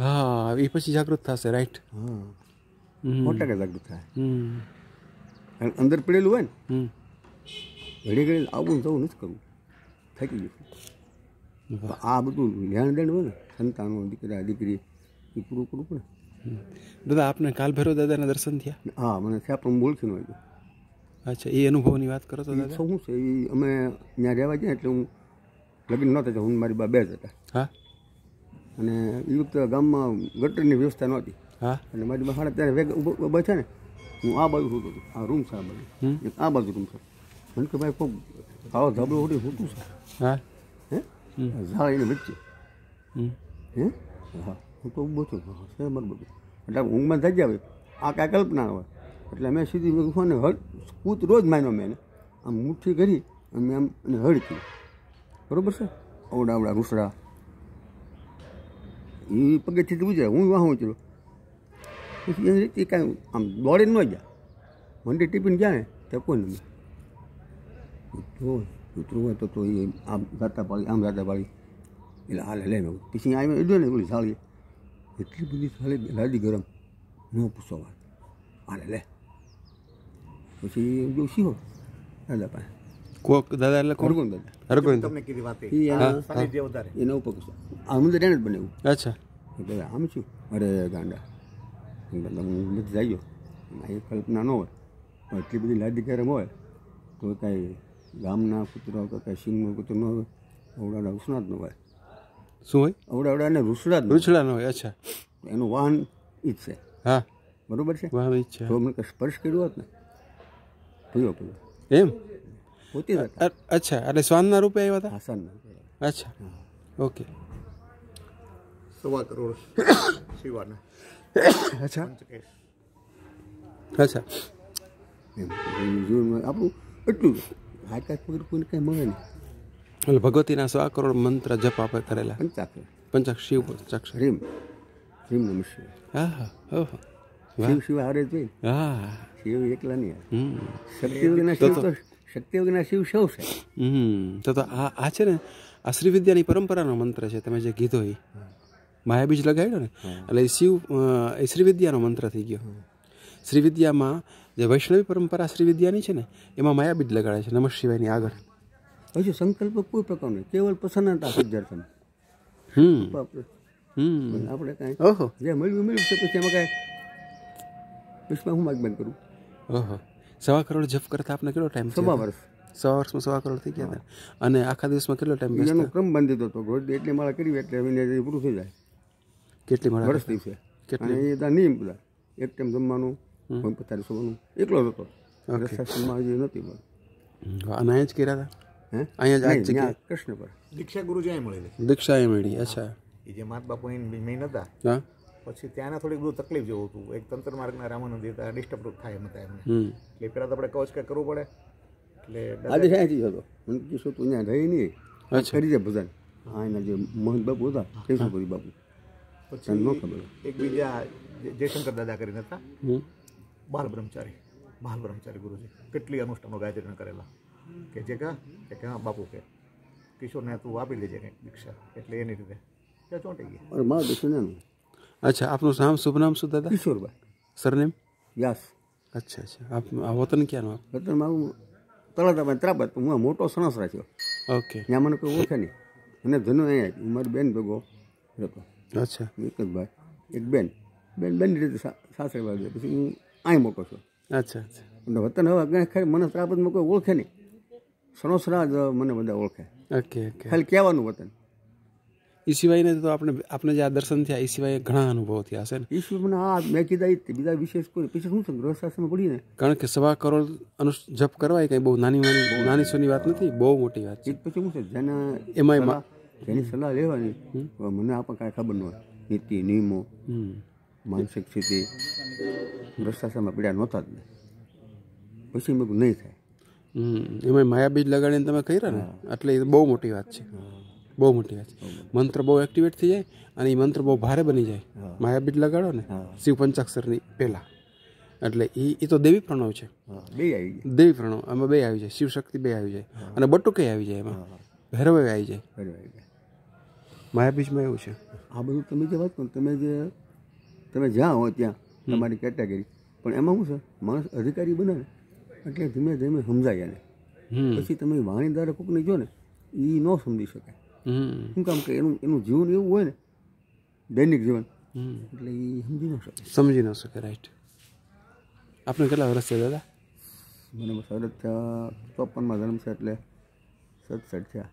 હા એ પછી જાગૃત થશે રાઈટ હા સો જાગૃત થાય અંદર પડેલું હોય ને ઘડી ઘડી આવું જવું નથી કરવું થઈ ગયું આ બધું ધ્યાન દેણ હોય ને સંતાનો દીકરા દીકરી એ પૂરું પૂરું પડે દાદા આપને કાલ ભૈરવ દાદાના દર્શન થયા હા મને થયા પણ બોલથી ન અચ્છા એ અનુભવની વાત કરો તો શું છે એ અમે ત્યાં રહેવા જઈએ એટલે હું લગ્ન નહોતા હું મારી બા બે જ હતા હા અને યુક્ત ગામમાં ગટરની વ્યવસ્થા નહોતી હા અને મારી બહાર ત્યારે વેગ ઊભા છે ને હું આ બાજુ સૂતો હતો આ રૂમ છે આ બાજુ આ બાજુ રૂમ છે મને કે ભાઈ કોઈ આવો ધાબળો ઉડી સૂતું છે હા હે ઝાડ એની વચ્ચે હે હા હું તો ઊભો છું છે મારું બધું એટલે ઊંઘમાં થઈ જાય આ કાંઈ કલ્પના હોય એટલે મેં સીધી ગુફાને હળ કૂત રોજ માન્યો મેં આમ મુઠ્ઠી કરી અને આમ અને હળ કરી બરાબર છે અવડા અવડા રૂસડા એ પગેથી ઉજે હું વાહું ચલો પછી એ રીતે કાંઈ આમ દોડે ન જા મંડે ટિફિન જાય તો કોઈ નહીં તો ઉતરું હોય તો તો એ આમ ગાતા પાડી આમ ગાતા પાડી એટલે હાલે લઈને આવું પછી આવી એડ્યો ને ઓલી સાળી એટલી બધી સાળી લાદી ગરમ ન પૂછો વાત હાલે લે પછી જો શીખો દાદા પાસે કોક દાદા એટલે હરગોવિંદ દાદા હરગોવિંદ તમને કીધી વાત એના ઉપર આમ તો એને જ બને અચ્છા બધા આમ છું અરે ગાંડા નથી જાય એ કલ્પના ન હોય પણ એટલી બધી લાદી ગરમ હોય તો કાંઈ ગામના કૂતરા કે કાંઈ સિંહનો કૂતરો ન હોય અવડાવડા રૂસણા જ ન હોય શું હોય અવડાવડા ને રૂસડા જ રૂસડા ન હોય અચ્છા એનું વાહન ઈ છે હા બરોબર છે વાહન ઈ છે તો મને સ્પર્શ કર્યો હોત ને પીવો પીવો એમ પોતે અચ્છા એટલે શ્વાનના રૂપે આવ્યા હતા હા અચ્છા ઓકે સવા કરોડ સિવાના અચ્છા અચ્છા આપણું એટલું આકાશ કોઈને કંઈ મળે ભગવતીના સો કરોડ મંત્ર જપ આપે કરેલા પંચાક્ષર શિવ પંચાક્ષર રીમ રીમ શિવ હા હા ઓહો શિવ શિવ હારે જોઈ હા શિવ એકલા નહીં શક્તિ શિવ તો શક્તિ શિવ સૌ છે હમ તો આ આ છે ને આ શ્રી વિદ્યાની પરંપરાનો મંત્ર છે તમે જે કીધો એ માયાબીજ લગાવ્યો ને એટલે શિવ એ શ્રીવિદ્યાનો મંત્ર થઈ ગયો શ્રીવિદ્યામાં જે વૈષ્ણવી પરંપરા શ્રીવિદ્યાની છે ને એમાં માયાબીજ લગાડે છે નમઃ શિવાયની આગળ હજુ સંકલ્પ કોઈ પ્રકારનો કેવલ પ્રસન્નતા સજ્જર્શન હમ આપણે કાંઈ ઓહો જે મળ્યું મળ્યું છે પછી એમાં કાંઈ વિશ્વમાં હું માગ બંધ કરું ઓહો સવા કરોડ જપ કરતા આપને કેટલો ટાઈમ સવા વર્ષ સવા વર્ષમાં સવા કરોડ થઈ ગયા અને આખા દિવસમાં કેટલો ટાઈમ એનો ક્રમ બાંધી દીધો હતો રોજ એટલી માળા કરી એટલે પૂરું થઈ જાય કેટલી વર્ષ દિવસે કેટલી એ નહીં બધા એક ટાઈમ જમવાનું કોઈ પથારી સોવાનું એકલો જ હતો રસ્તામાં હજી નથી મળે અને જ કર્યા હતા અહીંયા કૃષ્ણ પર દીક્ષા ગુરુજી અહીં મળી દીક્ષા મળી અચ્છા એ માત બાપુ એની હતા પછી ત્યાંના થોડીક બધું તકલીફ જેવું હતું એક તંત્ર માર્ગના રામાનંદ હતા ડિસ્ટર્બ થાય એમ એટલે પહેલાં તો આપણે કવચ કે કરવું પડે એટલે આજે ક્યાંથી હતો કીધું તું ત્યાં રહી નહીં કરી છે ભજન હા એના જે મોહન બાપુ હતા કેશું બાપુ પછી એક બીજા જયશંકર દાદા કરીને હતા બાલ બ્રહ્મચારી બાલ બ્રહ્મચારી ગુરુજી કેટલી અનુષ્ઠાનો ગાયત્રીને કરેલા કે જે કા કે હા બાપુ કે કિશોરને તું આપી લેજે કંઈક દીક્ષા એટલે એની રીતે ત્યાં ચોંટી ગયા મારું દીકરીને અચ્છા આપનું નામ શુભ નામ શું દાદા કિશોરભાઈ સરનેમ વ્યાસ અચ્છા અચ્છા આપ આ વતન ક્યાંનું વતન મારું તળાજામાં ત્રાબાદ હું મોટો સણસરા થયો ઓકે ત્યાં મને કોઈ ઓળખે નહીં મને ધનુ અહીંયા મારી બેન ભેગો હતો અચ્છા વિકતભાઈ એક બેન બેન બેન રીતે સાસરે વાગ્યો પછી હું અહીં મોટો છો અચ્છા અચ્છા વતન હવે ખરે મને ત્રાપતમાં કોઈ ઓળખે નહીં સનોસરા જ મને બધા ઓળખે ઓકે ઓકે ખાલી કહેવાનું વતન એ સિવાયને તો આપણે આપણે જે આ દર્શન થયા એ સિવાય ઘણા અનુભવ થયા હશે ને એ સિવાય મને આ મેં કીધા એ બીજા વિશેષ કોઈ પછી શું છે ગ્રહશાસ્ત્રમાં પડીને કારણ કે સવા કરોડ અનુ જપ કરવા એ કંઈ બહુ નાની નાની સોની વાત નથી બહુ મોટી વાત છે પછી શું છે જેને એમાં તેની સલાહ લેવાની મને આ પણ કાંઈ ખબર ન હોય નીતિ નિયમો માનસિક સ્થિતિ ભ્રષ્ટાચારમાં પીડા નહોતા જ નહીં પછી મેં નહીં થાય એમાં માયાબીજ લગાડીને તમે કર્યા ને એટલે એ બહુ મોટી વાત છે બહુ મોટી વાત છે મંત્ર બહુ એક્ટિવેટ થઈ જાય અને એ મંત્ર બહુ ભારે બની જાય માયાબીજ લગાડો ને શિવ પંચાક્ષરની પહેલાં એટલે એ એ તો દેવી પ્રણવ છે બે આવી જાય દેવી પ્રણવ આમાં બે આવી જાય શિવશક્તિ બે આવી જાય અને બટુકે આવી જાય એમાં ભૈરવે આવી જાય માયા માયાપીચમાં એવું છે આ બધું તમે જે વાત કરો તમે જે તમે જ્યાં હો ત્યાં તમારી કેટેગરી પણ એમાં શું છે માણસ અધિકારી બનાવે એટલે ધીમે ધીમે સમજાય એને પછી તમે વાણી દ્વારા કોકને જો ને એ ન સમજી શકે શું કામ કે એનું એનું જીવન એવું હોય ને દૈનિક જીવન એટલે એ સમજી ન શકે સમજી ન શકે રાઈટ આપણે કેટલા વર્ષ છે દાદા મને થયા ચોપનમાં જન્મ છે એટલે સડસઠ થયા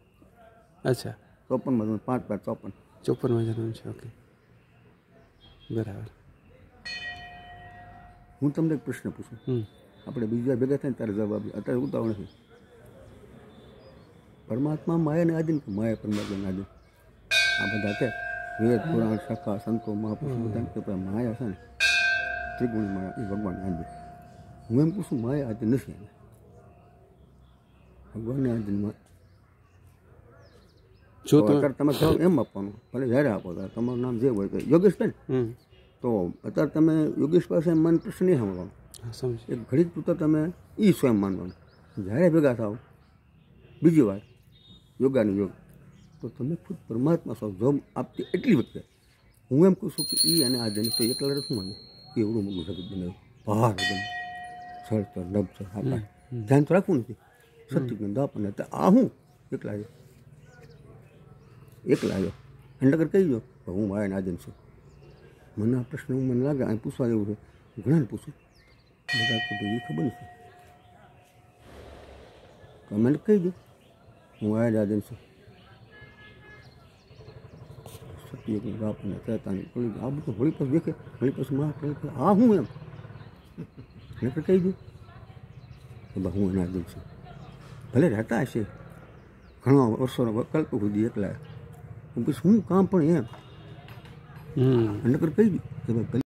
અચ્છા ચોપનમાં ધોરણ પાંચ પાંચ ચોપન ચોપન જવાનું છે ઓકે બરાબર હું તમને એક પ્રશ્ન પૂછું આપણે બીજા ભેગા થાય તારે જવાબ અત્યારે ઉતાવળ નથી પરમાત્મા માયાને આધીન માયા પરમાત્માને આધીન આ બધા છે વેદ પુરાણ સખા સંતો મહાપુરુષ બધા કે માયા છે ને ત્રિગુણી માયા એ ભગવાન આધીન હું એમ પૂછું માયા આધીન નથી ભગવાનને આધીન જો તો કર તમે જો એમ અપવાનું ભલે જરા આપો તમારું નામ જે હોય યોગેશભાઈ તો અતાર તમે યોગેશ પાસે મન પ્રશ્ન નહીં હમલો સમજી એક ઘડીક પુત તમે ઈ સ્વયં માનવાનું જરા ભેગા થાવ બીજી વાર યોગાન યોગ તો તમને ફુર પરમાત્મા સો જોમ આપતી એટલી વખતે હું એમ કશું કે ઈ અને આ જન તો એકલરક મને કેવડું મગું થતું જ નઈ ભાગ જ નઈ સળ તો નબ જ હાતા ધ્યાન રાખું નથી સત્તિગમ દો પણ તો આ હું કેટલા એકલા આવ્યો એને લગર કહી દો હું મારા નાદન છું મને આ પ્રશ્ન હું મને લાગે અહીં પૂછવા જેવું છે ઘણાને પૂછું બધા કીધું એ ખબર નથી મને કહી દઉં હું આ દાદન છું સત્યગુણ બાપને કહેતાની પડી આ બધું હોળી પછી દેખે હોળી પછી મારા કહે હા હું એમ એને કહી દઉં કે બા હું એના દઉં છું ભલે રહેતા હશે ઘણો વર્ષોનો કલ્પ સુધી એકલા પછી શું કામ પણ એમ નકર કહી દઉં કે ભાઈ